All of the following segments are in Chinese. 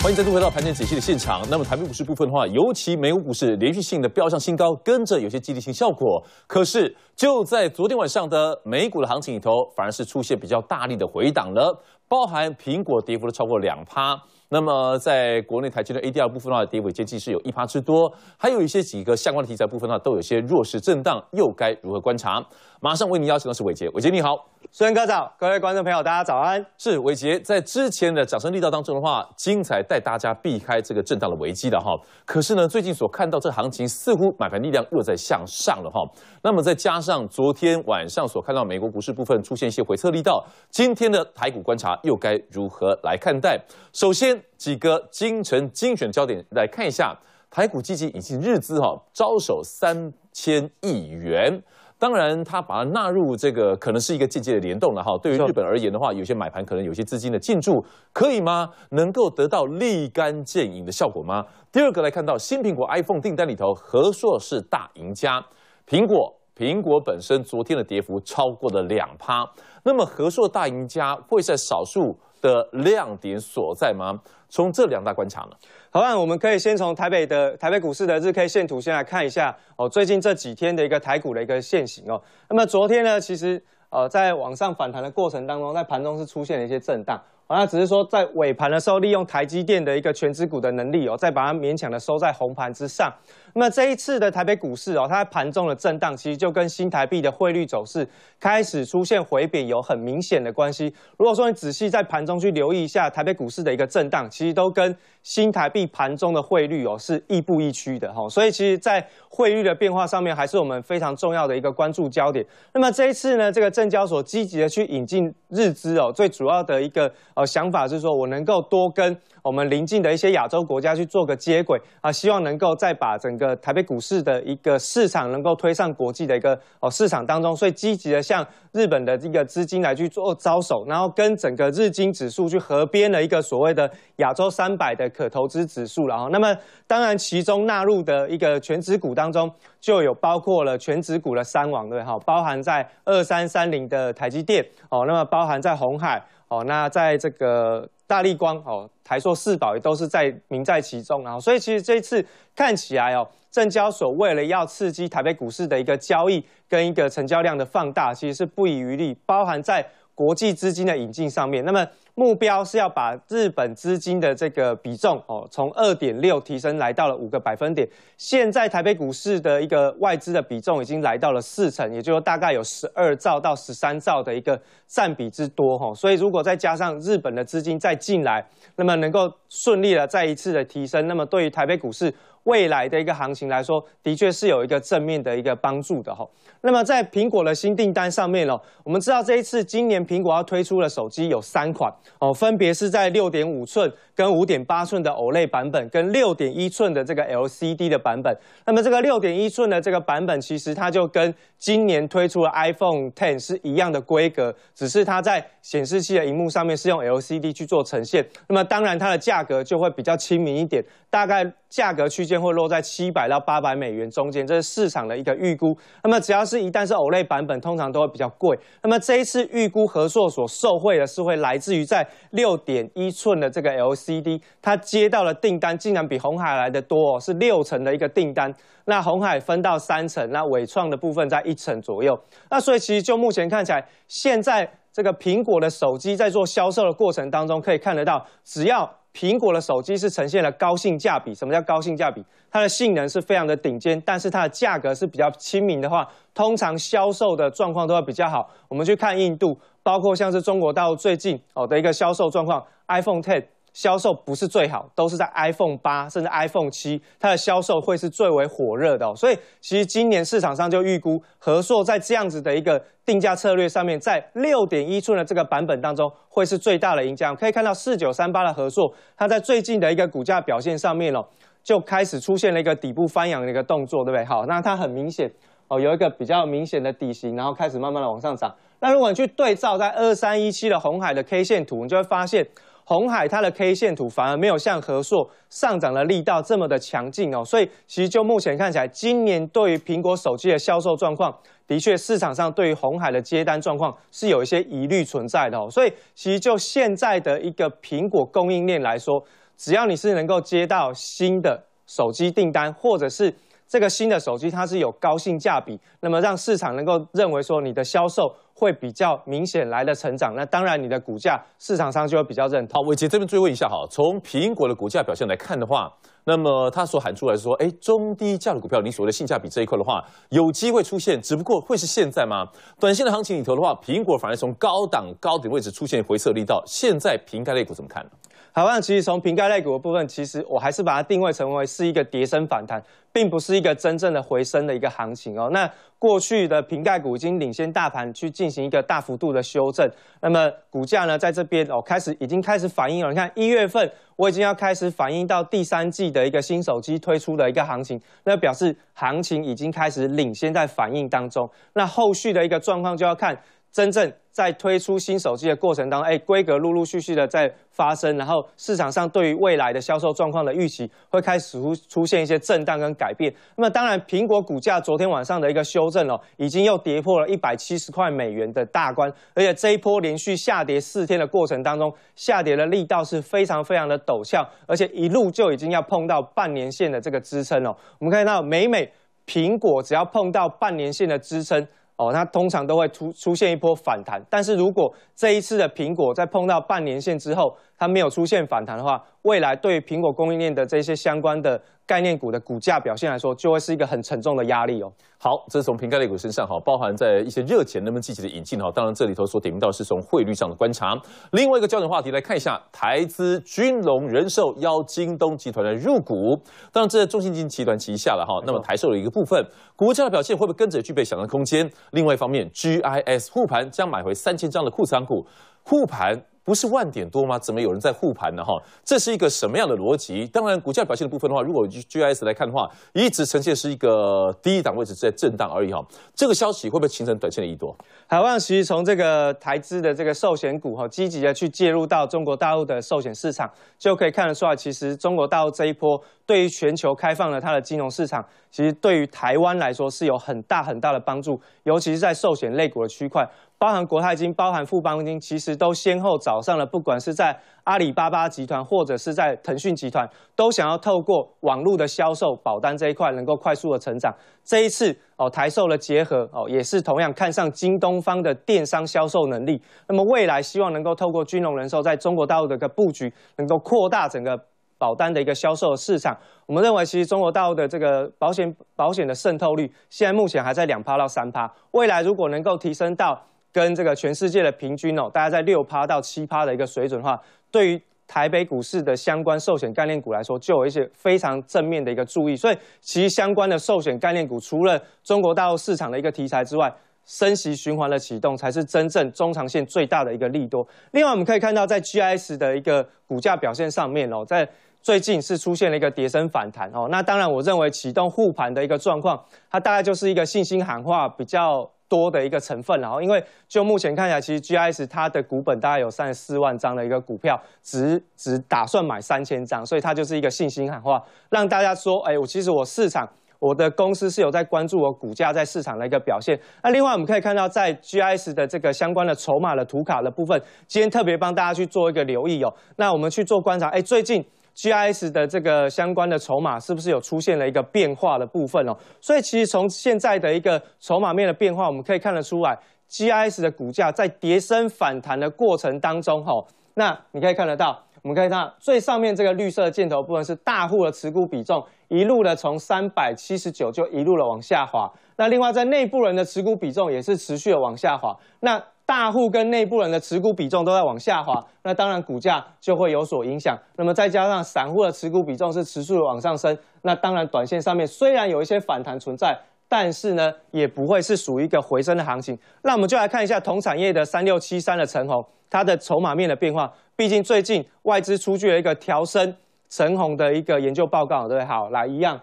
欢迎再度回到盘前解析的现场。那么，台北股市部分的话，尤其美股股市连续性的飙上新高，跟着有些激励性效果。可是，就在昨天晚上的美股的行情里头，反而是出现比较大力的回档了。包含苹果跌幅了超过两趴，那么在国内台积的 ADR 部分的话，跌幅接近是有一趴之多。还有一些几个相关的题材部分的话，都有些弱势震荡，又该如何观察？马上为您邀请的是伟杰，伟杰你好，孙哥早，各位观众朋友，大家早安。是伟杰，在之前的掌声力道当中的话，精彩带大家避开这个震荡的危机的哈。可是呢，最近所看到这行情似乎买盘力量又在向上了哈。那么再加上昨天晚上所看到美国股市部分出现一些回撤力道，今天的台股观察又该如何来看待？首先几个精诚精选焦点来看一下，台股基金已经日资哈，招手三千亿元。当然，它把它纳入这个，可能是一个间接的联动了哈。对于日本而言的话，有些买盘可能有些资金的进驻，可以吗？能够得到立竿见影的效果吗？第二个来看到新苹果 iPhone 订单里头，和硕是大赢家。苹果，苹果本身昨天的跌幅超过了两趴，那么和硕大赢家会在少数的亮点所在吗？从这两大观察呢，好啊，我们可以先从台北的台北股市的日 K 线图先来看一下哦，最近这几天的一个台股的一个现形哦。那么昨天呢，其实呃，在往上反弹的过程当中，在盘中是出现了一些震荡。那只是说在尾盘的时候，利用台积电的一个全资股的能力哦，再把它勉强的收在红盘之上。那这一次的台北股市哦，它盘中的震荡其实就跟新台币的汇率走势开始出现回贬有很明显的关系。如果说你仔细在盘中去留意一下台北股市的一个震荡，其实都跟新台币盘中的汇率哦是亦步亦趋的哈。所以其实，在汇率的变化上面，还是我们非常重要的一个关注焦点。那么这一次呢，这个证交所积极的去引进日资哦，最主要的一个。呃想法是说我能够多跟我们邻近的一些亚洲国家去做个接轨啊，希望能够再把整个台北股市的一个市场能够推上国际的一个哦市场当中，所以积极的向日本的这个资金来去做招手，然后跟整个日经指数去合编的一个所谓的亚洲三百的可投资指数了哈。那么当然其中纳入的一个全指股当中就有包括了全指股的三网对哈，包含在二三三零的台积电哦，那么包含在红海。哦，那在这个大立光、哦台塑、四宝也都是在名在其中啊，所以其实这次看起来哦，证交所为了要刺激台北股市的一个交易跟一个成交量的放大，其实是不遗余力，包含在国际资金的引进上面。那么。目标是要把日本资金的这个比重哦，从二点六提升来到了五个百分点。现在台北股市的一个外资的比重已经来到了四成，也就是大概有十二兆到十三兆的一个占比之多哈。所以如果再加上日本的资金再进来，那么能够顺利的再一次的提升，那么对于台北股市。未来的一个行情来说，的确是有一个正面的一个帮助的哈。那么在苹果的新订单上面呢，我们知道这一次今年苹果要推出的手机有三款哦，分别是在六点五寸跟五点八寸的 OLED 版本，跟六点一寸的这个 LCD 的版本。那么这个六点一寸的这个版本，其实它就跟今年推出的 iPhone Ten 是一样的规格，只是它在显示器的屏幕上面是用 LCD 去做呈现。那么当然它的价格就会比较亲民一点，大概价格区间。会落在七百到八百美元中间，这是市场的一个预估。那么，只要是一旦是 OLED 版本，通常都会比较贵。那么这一次预估合作所受惠的是会来自于在六点一寸的这个 LCD，它接到了订单竟然比红海来的多，是六成的一个订单。那红海分到三成，那伟创的部分在一成左右。那所以其实就目前看起来，现在这个苹果的手机在做销售的过程当中，可以看得到，只要。苹果的手机是呈现了高性价比。什么叫高性价比？它的性能是非常的顶尖，但是它的价格是比较亲民的话，通常销售的状况都会比较好。我们去看印度，包括像是中国到最近哦的一个销售状况，iPhone 10。销售不是最好，都是在 iPhone 八甚至 iPhone 七，它的销售会是最为火热的哦。所以其实今年市场上就预估，合硕在这样子的一个定价策略上面，在六点一寸的这个版本当中，会是最大的赢家。可以看到四九三八的合作，它在最近的一个股价表现上面哦，就开始出现了一个底部翻扬的一个动作，对不对？好，那它很明显哦，有一个比较明显的底型，然后开始慢慢的往上涨。那如果你去对照在二三一七的红海的 K 线图，你就会发现。红海它的 K 线图反而没有像和硕上涨的力道这么的强劲哦，所以其实就目前看起来，今年对于苹果手机的销售状况，的确市场上对于红海的接单状况是有一些疑虑存在的哦，所以其实就现在的一个苹果供应链来说，只要你是能够接到新的手机订单，或者是这个新的手机它是有高性价比，那么让市场能够认为说你的销售。会比较明显来的成长，那当然你的股价市场上就会比较认同。好，我这边追问一下哈，从苹果的股价表现来看的话，那么它所喊出来说，哎，中低价的股票，你所谓的性价比这一块的话，有机会出现，只不过会是现在吗？短线的行情里头的话，苹果反而从高档高点位置出现回撤力道，现在平开类股怎么看呢？好那其实从瓶盖类股的部分，其实我还是把它定位成为是一个跌升反弹，并不是一个真正的回升的一个行情哦。那过去的瓶盖股已经领先大盘去进行一个大幅度的修正，那么股价呢在这边哦开始已经开始反应了。你看一月份我已经要开始反应到第三季的一个新手机推出的一个行情，那表示行情已经开始领先在反应当中。那后续的一个状况就要看真正。在推出新手机的过程当中，哎，规格陆陆续续的在发生，然后市场上对于未来的销售状况的预期会开始出现一些震荡跟改变。那么当然，苹果股价昨天晚上的一个修正哦，已经又跌破了一百七十块美元的大关，而且这一波连续下跌四天的过程当中，下跌的力道是非常非常的陡峭，而且一路就已经要碰到半年线的这个支撑哦。我们看到，每每苹果只要碰到半年线的支撑。哦，它通常都会出出现一波反弹，但是如果这一次的苹果在碰到半年线之后。它没有出现反弹的话，未来对苹果供应链的这些相关的概念股的股价表现来说，就会是一个很沉重的压力哦。好，这是从平盖类股身上哈，包含在一些热钱能不能积极的引进哈。当然，这里头所点名到是从汇率上的观察。另外一个焦点话题来看一下，台资军龙人寿邀京东集团的入股，当然这是中信金集团旗下了哈。那么台售的一个部分，股价的表现会不会跟着具备想象空间？另外一方面，GIS 护盘将买回三千张的库仓股，护盘。不是万点多吗？怎么有人在护盘呢？哈，这是一个什么样的逻辑？当然，股价表现的部分的话，如果 G I S 来看的话，一直呈现是一个低档位置在震荡而已。哈，这个消息会不会形成短线的一多？海外其实从这个台资的这个寿险股哈，积极的去介入到中国大陆的寿险市场，就可以看得出来，其实中国大陆这一波对于全球开放了它的金融市场，其实对于台湾来说是有很大很大的帮助，尤其是在寿险类股的区块。包含国泰金、包含富邦金，其实都先后找上了，不管是在阿里巴巴集团或者是在腾讯集团，都想要透过网路的销售保单这一块，能够快速的成长。这一次哦台售的结合哦，也是同样看上京东方的电商销售能力。那么未来希望能够透过军融人寿在中国大陆的个布局，能够扩大整个保单的一个销售市场。我们认为，其实中国大陆的这个保险保险的渗透率，现在目前还在两趴到三趴，未来如果能够提升到。跟这个全世界的平均哦，大家在六趴到七趴的一个水准的话，对于台北股市的相关寿险概念股来说，就有一些非常正面的一个注意。所以，其实相关的寿险概念股除了中国大陆市场的一个题材之外，升息循环的启动，才是真正中长线最大的一个利多。另外，我们可以看到在 G S 的一个股价表现上面哦，在最近是出现了一个跌升反弹哦。那当然，我认为启动护盘的一个状况，它大概就是一个信心喊话比较。多的一个成分，然后因为就目前看起来，其实 G I S 它的股本大概有三十四万张的一个股票，只只打算买三千张，所以它就是一个信心喊话，让大家说，哎，我其实我市场我的公司是有在关注我股价在市场的一个表现。那另外我们可以看到，在 G I S 的这个相关的筹码的图卡的部分，今天特别帮大家去做一个留意哦。那我们去做观察，哎，最近。G I S 的这个相关的筹码是不是有出现了一个变化的部分哦？所以其实从现在的一个筹码面的变化，我们可以看得出来，G I S 的股价在跌升反弹的过程当中哈，那你可以看得到，我们可以看最上面这个绿色箭头部分是大户的持股比重一路的从三百七十九就一路的往下滑。那另外在内部人的持股比重也是持续的往下滑。那大户跟内部人的持股比重都在往下滑，那当然股价就会有所影响。那么再加上散户的持股比重是持续的往上升，那当然短线上面虽然有一些反弹存在，但是呢也不会是属于一个回升的行情。那我们就来看一下同产业的三六七三的陈红，它的筹码面的变化。毕竟最近外资出具了一个调升陈红的一个研究报告，对不对？好，来一样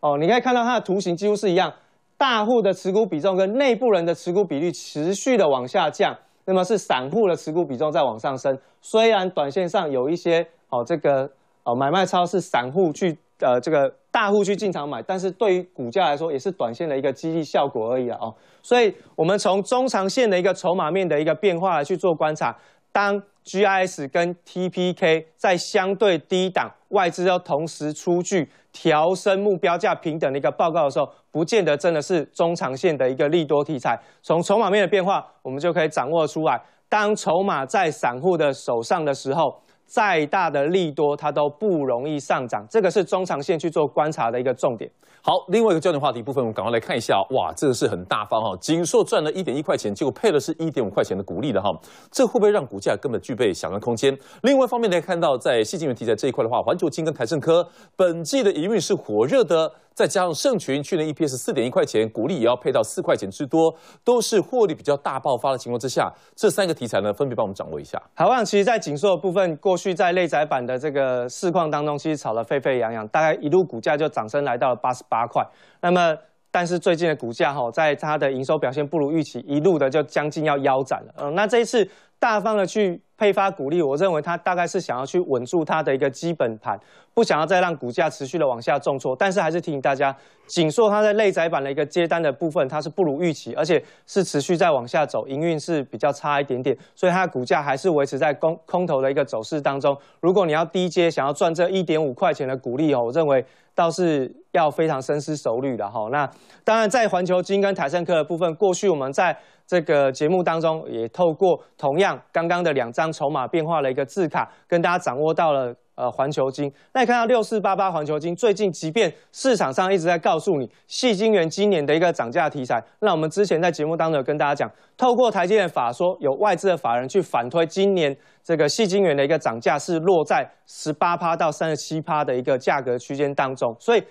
哦，你可以看到它的图形几乎是一样。大户的持股比重跟内部人的持股比率持续的往下降，那么是散户的持股比重在往上升。虽然短线上有一些哦，这个哦买卖超是散户去呃这个大户去进场买，但是对于股价来说也是短线的一个激励效果而已啊。所以，我们从中长线的一个筹码面的一个变化去做观察，当 GIS 跟 TPK 在相对低档。外资要同时出具调升目标价平等的一个报告的时候，不见得真的是中长线的一个利多题材。从筹码面的变化，我们就可以掌握出来。当筹码在散户的手上的时候。再大的利多，它都不容易上涨，这个是中长线去做观察的一个重点。好，另外一个焦点话题部分，我们赶快来看一下。哇，这个是很大方哈，锦硕赚了一点一块钱，结果配了是一点五块钱的股利的哈，这会不会让股价根本具备想象空间？另外一方面，可以看到在戏精题材这一块的话，环球金跟台盛科，本季的营运是火热的。再加上盛群去年 EPS 四点一块钱，股利也要配到四块钱之多，都是获利比较大爆发的情况之下，这三个题材呢分别帮我们掌握一下。好，我想其实，在锦硕部分，过去在内宅版的这个市况当中，其实炒得沸沸扬扬，大概一路股价就涨升来到了八十八块。那么，但是最近的股价哈，在它的营收表现不如预期，一路的就将近要腰斩了。嗯，那这一次。大方的去配发股利，我认为他大概是想要去稳住他的一个基本盘，不想要再让股价持续的往下重挫。但是还是提醒大家，锦硕它在内载板的一个接单的部分，它是不如预期，而且是持续在往下走，营运是比较差一点点，所以它的股价还是维持在空空头的一个走势当中。如果你要低阶想要赚这一点五块钱的股利哦，我认为倒是要非常深思熟虑的哈。那当然在环球金跟台盛科的部分，过去我们在。这个节目当中也透过同样刚刚的两张筹码变化了一个字卡，跟大家掌握到了呃环球金。那看到六四八八环球金最近，即便市场上一直在告诉你细晶圆今年的一个涨价题材，那我们之前在节目当中有跟大家讲，透过台阶的法说，有外资的法人去反推今年这个细晶圆的一个涨价是落在十八趴到三十七趴的一个价格区间当中，所以。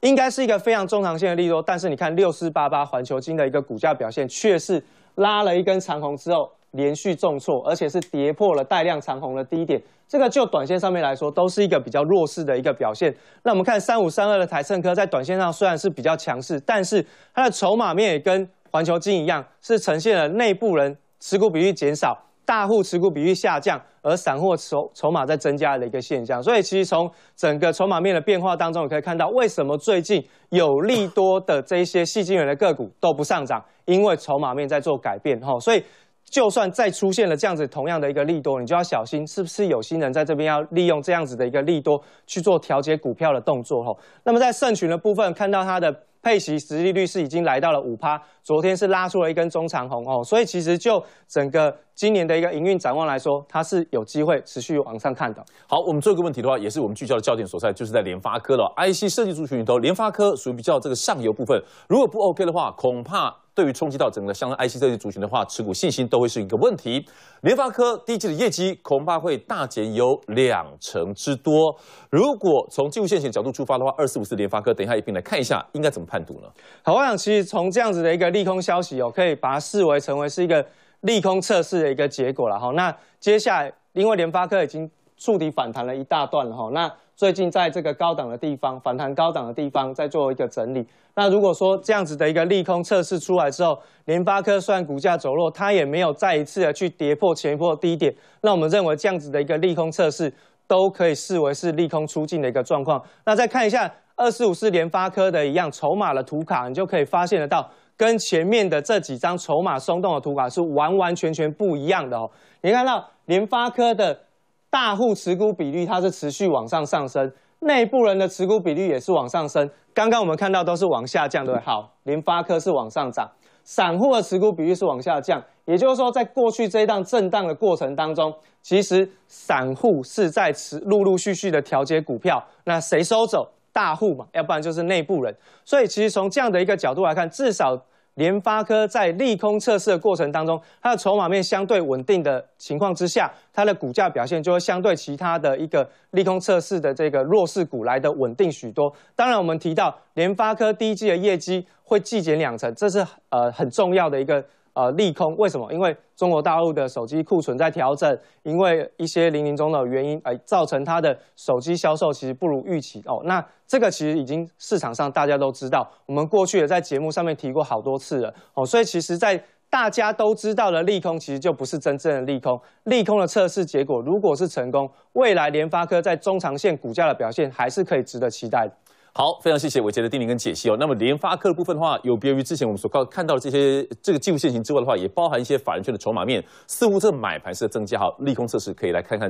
应该是一个非常中长线的利多，但是你看六四八八环球金的一个股价表现，却是拉了一根长红之后连续重挫，而且是跌破了带量长红的低点。这个就短线上面来说，都是一个比较弱势的一个表现。那我们看三五三二的台盛科，在短线上虽然是比较强势，但是它的筹码面也跟环球金一样，是呈现了内部人持股比例减少。大户持股比例下降，而散户筹筹码在增加的一个现象，所以其实从整个筹码面的变化当中，也可以看到为什么最近有利多的这些细精元的个股都不上涨，因为筹码面在做改变哈。所以，就算再出现了这样子同样的一个利多，你就要小心是不是有心人在这边要利用这样子的一个利多去做调节股票的动作哈。那么在盛群的部分，看到它的。佩奇实际利率是已经来到了五趴，昨天是拉出了一根中长红哦，所以其实就整个今年的一个营运展望来说，它是有机会持续往上看的。好，我们这一个问题的话，也是我们聚焦的焦点所在，就是在联发科了。IC 设计族群里头，联发科属于比较这个上游部分，如果不 OK 的话，恐怕。对于冲击到整个像 IC 设些族群的话，持股信心都会是一个问题。联发科第一季的业绩恐怕会大减有两成之多。如果从技术线型角度出发的话，二四五四联发科，等一下一并来看一下应该怎么判读呢？好，我想其实从这样子的一个利空消息哦，可以把它视为成为是一个利空测试的一个结果了哈。那接下来，因为联发科已经触底反弹了一大段了哈，那。最近在这个高档的地方反弹，高档的地方在做一个整理。那如果说这样子的一个利空测试出来之后，联发科虽然股价走弱，它也没有再一次的去跌破前一波低点。那我们认为这样子的一个利空测试，都可以视为是利空出尽的一个状况。那再看一下二四五四联发科的一样筹码的图卡，你就可以发现得到跟前面的这几张筹码松动的图卡是完完全全不一样的哦。你看到联发科的。大户持股比例它是持续往上上升，内部人的持股比例也是往上升。刚刚我们看到都是往下降，对好，联发科是往上涨，散户的持股比例是往下降。也就是说，在过去这一档震荡的过程当中，其实散户是在持陆陆续续的调节股票。那谁收走？大户嘛，要不然就是内部人。所以，其实从这样的一个角度来看，至少。联发科在利空测试的过程当中，它的筹码面相对稳定的情况之下，它的股价表现就会相对其他的一个利空测试的这个弱势股来的稳定许多。当然，我们提到联发科第一季的业绩会季减两成，这是呃很重要的一个。呃利空为什么？因为中国大陆的手机库存在调整，因为一些零零中的原因，哎，造成它的手机销售其实不如预期哦。那这个其实已经市场上大家都知道，我们过去也在节目上面提过好多次了哦。所以其实，在大家都知道的利空，其实就不是真正的利空。利空的测试结果如果是成功，未来联发科在中长线股价的表现还是可以值得期待的。好，非常谢谢韦杰的定理跟解析哦。那么联发科的部分的话，有别于之前我们所看看到的这些这个技术线型之外的话，也包含一些法人圈的筹码面，似乎这买盘是增加，好，利空测试可以来看看。